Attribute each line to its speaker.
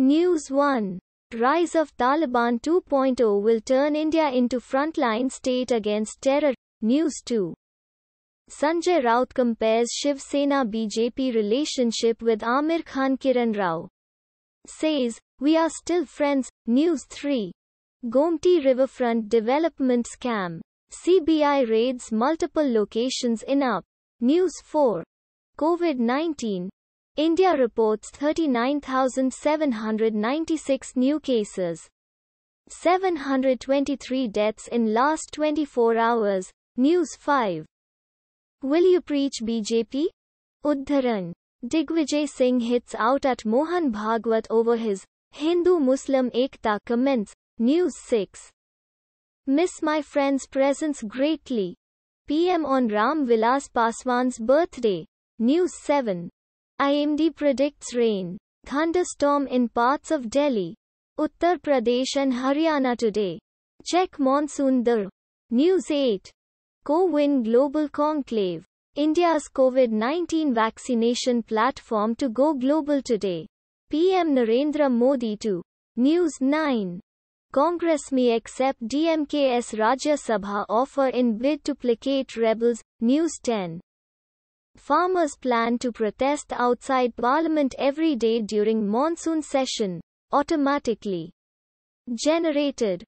Speaker 1: News 1. Rise of Taliban 2.0 will turn India into frontline state against terror. News 2. Sanjay Raut compares Shiv Sena BJP relationship with Amir Khan Kiran Rao. Says, we are still friends. News 3. Gomti Riverfront Development Scam. CBI raids multiple locations in UP. News 4. COVID 19. India reports 39,796 new cases. 723 deaths in last 24 hours. News 5. Will you preach BJP? Uddharan. Digvijay Singh hits out at Mohan Bhagwat over his Hindu-Muslim Ekta comments. News 6. Miss my friend's presence greatly. PM on Ram Vilas Paswan's birthday. News 7. IMD predicts rain, thunderstorm in parts of Delhi, Uttar Pradesh and Haryana today. Check Monsoon The News 8. Co-win Global Conclave. India's COVID-19 vaccination platform to go global today. PM Narendra Modi to News 9. Congress may accept DMK's Rajya Sabha offer in bid to placate rebels. News 10. Farmers plan to protest outside Parliament every day during monsoon session. Automatically generated